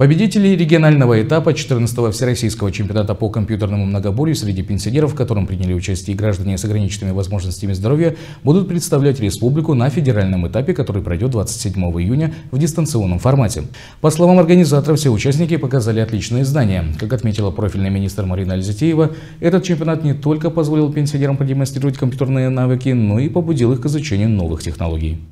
Победители регионального этапа 14-го Всероссийского чемпионата по компьютерному многоборью среди пенсионеров, в котором приняли участие граждане с ограниченными возможностями здоровья, будут представлять республику на федеральном этапе, который пройдет 27 июня в дистанционном формате. По словам организаторов, все участники показали отличные знания. Как отметила профильный министр Марина Альзитеева, этот чемпионат не только позволил пенсионерам продемонстрировать компьютерные навыки, но и побудил их к изучению новых технологий.